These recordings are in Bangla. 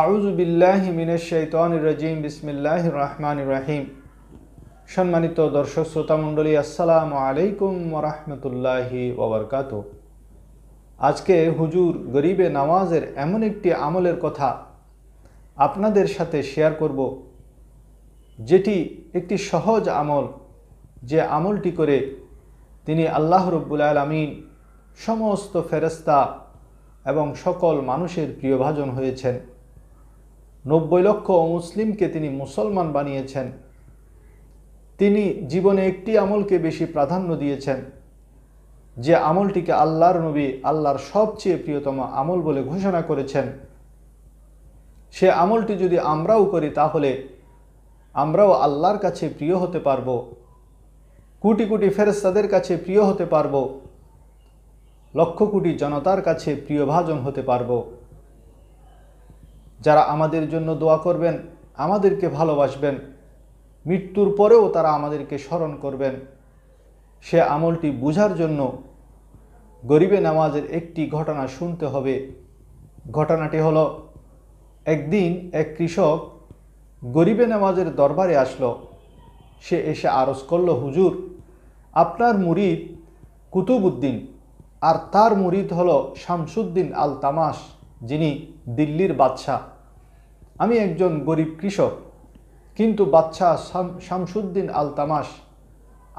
আউজ বিল্লাহ মিনের শৈতন রাজিম বিসমিল্লাহ রহমান রাহিম সম্মানিত দর্শক শ্রোতামণ্ডলী আসসালামু আলাইকুম রহমতুল্লাহি ওবরকাত আজকে হুজুর গরিবে নামাজের এমন একটি আমলের কথা আপনাদের সাথে শেয়ার করব যেটি একটি সহজ আমল যে আমলটি করে তিনি আল্লাহ রব্বুল আলমিন সমস্ত ফেরস্তা এবং সকল মানুষের প্রিয়ভাজন হয়েছেন নব্বই লক্ষ মুসলিমকে তিনি মুসলমান বানিয়েছেন তিনি জীবনে একটি আমলকে বেশি প্রাধান্য দিয়েছেন যে আমলটিকে আল্লাহর নবী আল্লাহর সবচেয়ে প্রিয়তম আমল বলে ঘোষণা করেছেন সে আমলটি যদি আমরাও করি তাহলে আমরাও আল্লাহর কাছে প্রিয় হতে পারব কোটি কোটি ফেরেস্তাদের কাছে প্রিয় হতে পারব লক্ষ কোটি জনতার কাছে প্রিয়ভাজন হতে পারবো যারা আমাদের জন্য দোয়া করবেন আমাদেরকে ভালোবাসবেন মৃত্যুর পরেও তারা আমাদেরকে স্মরণ করবেন সে আমলটি বুঝার জন্য গরিবে নামাজের একটি ঘটনা শুনতে হবে ঘটনাটি হল একদিন এক কৃষক গরিবে নামাজের দরবারে আসলো সে এসে আরজ করল হুজুর আপনার মুরিদ কুতুবুদ্দিন আর তার মুরিদ হল শামসুদ্দিন আল তামাশ যিনি দিল্লির বাদশাহ আমি একজন গরিব কৃষক কিন্তু বাদশাহ শামসুদ্দিন আল তামাস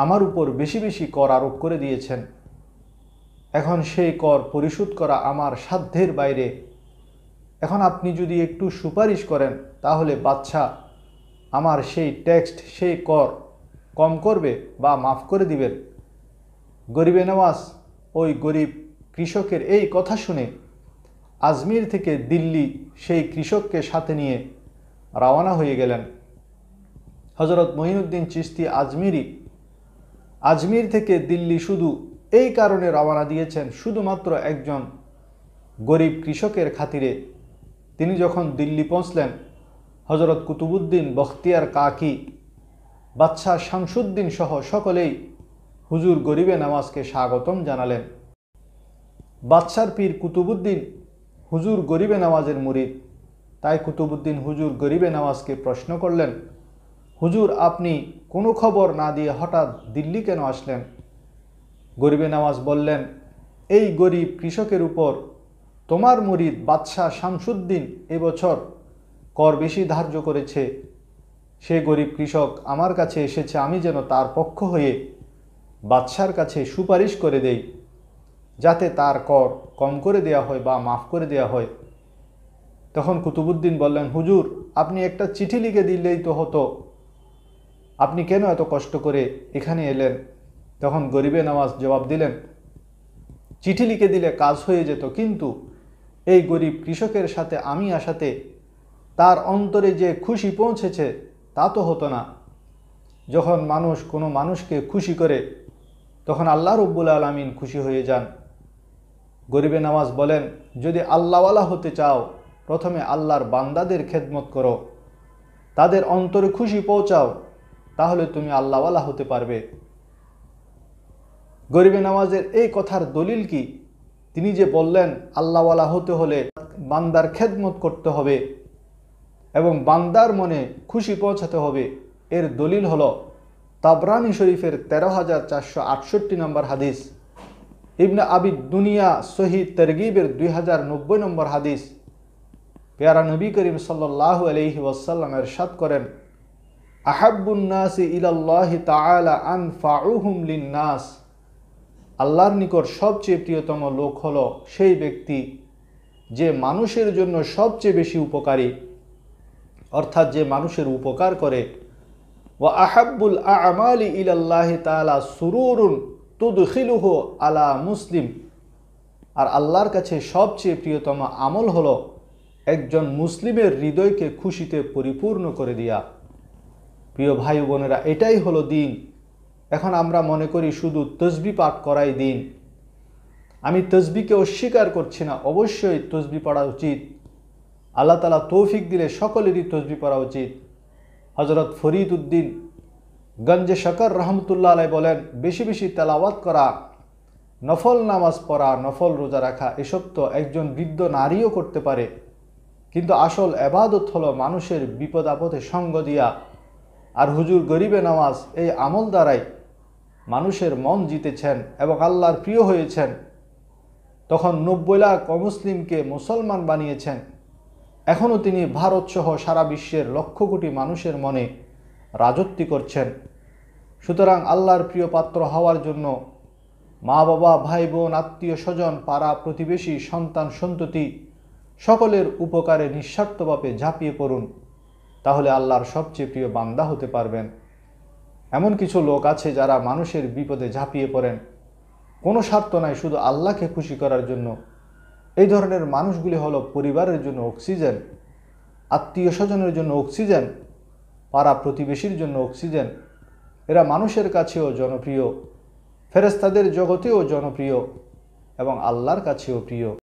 আমার উপর বেশি বেশি কর আরোপ করে দিয়েছেন এখন সেই কর পরিশোধ করা আমার সাধ্যের বাইরে এখন আপনি যদি একটু সুপারিশ করেন তাহলে বাচ্চা আমার সেই টেক্সট সেই কর কম করবে বা মাফ করে দিবেন গরিবে নওয়াজ ওই গরিব কৃষকের এই কথা শুনে আজমির থেকে দিল্লি সেই কৃষককে সাথে নিয়ে রওনা হয়ে গেলেন হজরত মহিনুদ্দিন চিস্তি আজমিরি আজমির থেকে দিল্লি শুধু এই কারণে রওনা দিয়েছেন শুধুমাত্র একজন গরিব কৃষকের খাতিরে তিনি যখন দিল্লি পৌঁছলেন হজরত কুতুবুদ্দিন বখতিয়ার কাকি বাদশাহ শামসুদ্দিন সহ সকলেই হুজুর গরিবে নামাজকে স্বাগতম জানালেন বাদশার পীর কুতুবুদ্দিন হুজুর গরিবে নামাজের মুরিদ তাই কুতুবুদ্দিন হুজুর গরিবে নামাজকে প্রশ্ন করলেন হুজুর আপনি কোনো খবর না দিয়ে হঠাৎ দিল্লি কেন আসলেন গরিবে নামাজ বললেন এই গরিব কৃষকের উপর তোমার মুরিদ বাদশাহ শামসুদ্দিন এবছর কর বেশি ধার্য করেছে সে গরিব কৃষক আমার কাছে এসেছে আমি যেন তার পক্ষ হয়ে বাদশার কাছে সুপারিশ করে দেই যাতে তার কর কম করে দেয়া হয় বা মাফ করে দেয়া হয় তখন কুতুবুদ্দিন বললেন হুজুর আপনি একটা চিঠি লিখে দিলেই তো হতো আপনি কেন এত কষ্ট করে এখানে এলেন তখন গরিবে নামাজ জবাব দিলেন চিঠি লিখে দিলে কাজ হয়ে যেত কিন্তু এই গরিব কৃষকের সাথে আমি আসাতে তার অন্তরে যে খুশি পৌঁছেছে তা তো হতো না যখন মানুষ কোনো মানুষকে খুশি করে তখন আল্লাহ রব্বুল আলমিন খুশি হয়ে যান গরিবে নামাজ বলেন যদি আল্লাহওয়ালা হতে চাও প্রথমে আল্লাহর বান্দাদের খেদমত করো তাদের অন্তরে খুশি পৌঁছাও তাহলে তুমি আল্লাহওয়ালা হতে পারবে গরিবে নামাজের এই কথার দলিল কি তিনি যে বললেন আল্লাহওয়ালা হতে হলে বান্দার খেদমত করতে হবে এবং বান্দার মনে খুশি পৌঁছাতে হবে এর দলিল হল তাবরানি শরীফের তেরো হাজার চারশো আটষট্টি নম্বর হাদিস ইবনা আবিদ দুনিয়া শহীদ তরগিবের দুই হাজার নব্বই নম্বর হাদিস পেয়ারা নবী করিম সাল্লাহ আলহি ওয়াসাল্লামের এরশাদ করেন আহাবুন্নাসি ইলাল্লাহি তাআলা আন ফাউহুম লিন্নাস আল্লাহর নিকট সবচেয়ে প্রিয়তম লোক হল সেই ব্যক্তি যে মানুষের জন্য সবচেয়ে বেশি উপকারী অর্থাৎ যে মানুষের উপকার করে ও আহাবুল আমালি ইলাল্লাহি তালা সুরুরুন তুদুখিলুহ আলা মুসলিম আর আল্লাহর কাছে সবচেয়ে প্রিয়তম আমল হল একজন মুসলিমের হৃদয়কে খুশিতে পরিপূর্ণ করে দিয়া প্রিয় ভাই বোনেরা এটাই হলো দিন এখন আমরা মনে করি শুধু তসবি পাঠ করাই দিন আমি তসবিকে অস্বীকার করছি না অবশ্যই তসবি পড়া উচিত আল্লাহ তালা তৌফিক দিলে সকলেরই তসবি পড়া উচিত হজরত ফরিদ উদ্দিন গঞ্জে শকর রহমতুল্লাহ আলাই বলেন বেশি বেশি তেলাওয়াত করা নফল নামাজ পড়া নফল রোজা রাখা এসব তো একজন বৃদ্ধ নারীও করতে পারে কিন্তু আসল এবাদত হলো মানুষের বিপদ আপদে সঙ্গ দিয়া আর হুজুর গরিবে নামাজ এই আমল দ্বারাই মানুষের মন জিতেছেন এবং আল্লাহর প্রিয় হয়েছেন তখন নব্বই লাখ অমুসলিমকে মুসলমান বানিয়েছেন এখনও তিনি ভারতসহ সারা বিশ্বের লক্ষ কোটি মানুষের মনে রাজত্বী করছেন সুতরাং আল্লাহর প্রিয় পাত্র হওয়ার জন্য মা বাবা ভাই বোন আত্মীয় স্বজন পাড়া প্রতিবেশী সন্তান সন্ততি সকলের উপকারে নিঃস্বার্থভাবে ঝাঁপিয়ে পড়ুন তাহলে আল্লাহর সবচেয়ে প্রিয় বান্দা হতে পারবেন এমন কিছু লোক আছে যারা মানুষের বিপদে ঝাঁপিয়ে পড়েন কোনো স্বার্থ নাই শুধু আল্লাহকে খুশি করার জন্য এই ধরনের মানুষগুলি হলো পরিবারের জন্য অক্সিজেন আত্মীয় স্বজনের জন্য অক্সিজেন পাড়া প্রতিবেশীর জন্য অক্সিজেন এরা মানুষের কাছেও জনপ্রিয় ফেরেস্তাদের জগতেও জনপ্রিয় এবং আল্লাহর কাছেও প্রিয়